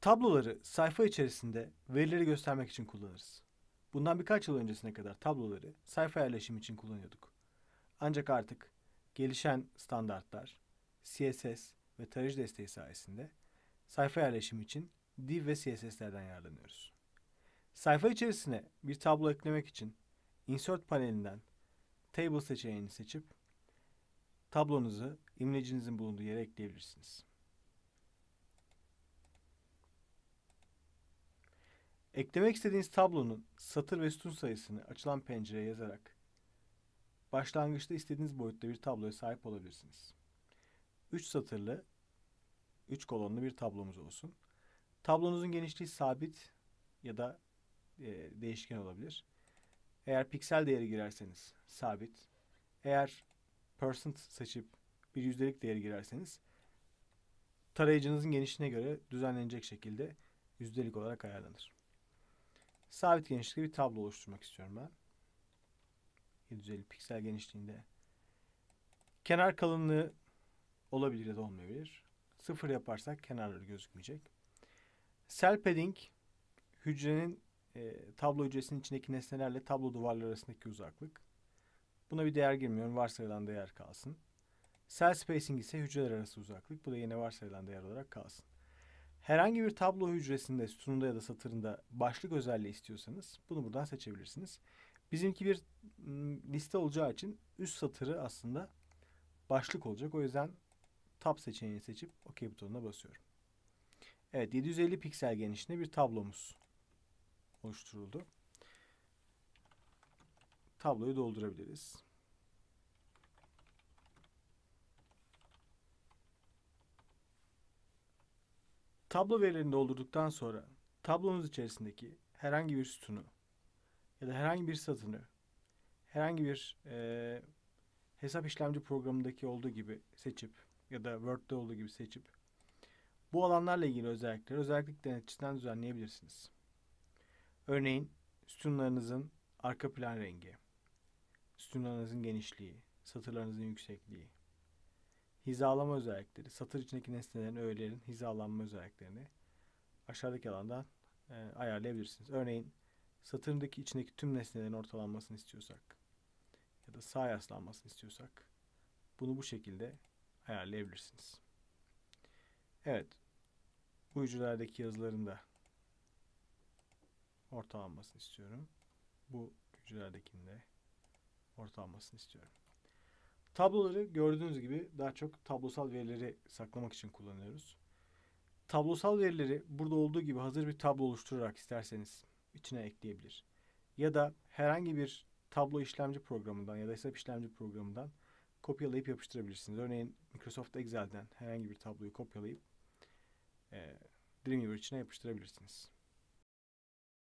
Tabloları sayfa içerisinde verileri göstermek için kullanırız. Bundan birkaç yıl öncesine kadar tabloları sayfa yerleşimi için kullanıyorduk. Ancak artık gelişen standartlar, CSS ve tarayıcı desteği sayesinde sayfa yerleşimi için div ve CSS'lerden yararlanıyoruz. Sayfa içerisine bir tablo eklemek için Insert panelinden Table seçeneğini seçip tablonuzu imlecinizin bulunduğu yere ekleyebilirsiniz. Eklemek istediğiniz tablonun satır ve sütun sayısını açılan pencereye yazarak başlangıçta istediğiniz boyutta bir tabloya sahip olabilirsiniz. 3 satırlı, 3 kolonlu bir tablomuz olsun. Tablonuzun genişliği sabit ya da e, değişken olabilir. Eğer piksel değeri girerseniz sabit. Eğer percent seçip bir yüzdelik değeri girerseniz tarayıcınızın genişliğine göre düzenlenecek şekilde yüzdelik olarak ayarlanır. Sabit genişlikte bir tablo oluşturmak istiyorum ben. 750 piksel genişliğinde. Kenar kalınlığı olabilir ya da olmayabilir. Sıfır yaparsak kenarları gözükmeyecek. Cell padding hücrenin e, tablo hücresinin içindeki nesnelerle tablo duvarları arasındaki uzaklık. Buna bir değer girmiyorum. Varsayılan değer kalsın. Cell spacing ise hücreler arası uzaklık. Bu da yine varsayılan değer olarak kalsın. Herhangi bir tablo hücresinde, sütununda ya da satırında başlık özelliği istiyorsanız bunu buradan seçebilirsiniz. Bizimki bir liste olacağı için üst satırı aslında başlık olacak. O yüzden tab seçeneğini seçip OK butonuna basıyorum. Evet 750 piksel genişliğinde bir tablomuz oluşturuldu. Tabloyu doldurabiliriz. Tablo verilerini doldurduktan sonra tablonuz içerisindeki herhangi bir sütunu ya da herhangi bir satını herhangi bir e, hesap işlemci programındaki olduğu gibi seçip ya da Word'de olduğu gibi seçip bu alanlarla ilgili özellikleri özellik denetçisinden düzenleyebilirsiniz. Örneğin sütunlarınızın arka plan rengi, sütunlarınızın genişliği, satırlarınızın yüksekliği, hizalama özellikleri, satır içindeki nesnelerin, öğelerin hizalanma özelliklerini aşağıdaki alandan e, ayarlayabilirsiniz. Örneğin satırındaki içindeki tüm nesnelerin ortalanmasını istiyorsak ya da sağ yaslanmasını istiyorsak bunu bu şekilde ayarlayabilirsiniz. Evet, bu hücrelerdeki yazıların da ortalanmasını istiyorum. Bu hücrelerdekinin de ortalanmasını istiyorum. Tabloları gördüğünüz gibi daha çok tablosal verileri saklamak için kullanıyoruz. Tablosal verileri burada olduğu gibi hazır bir tablo oluşturarak isterseniz içine ekleyebilir. Ya da herhangi bir tablo işlemci programından ya da hesap işlemci programından kopyalayıp yapıştırabilirsiniz. Örneğin Microsoft Excel'den herhangi bir tabloyu kopyalayıp e, Dreamweaver içine yapıştırabilirsiniz.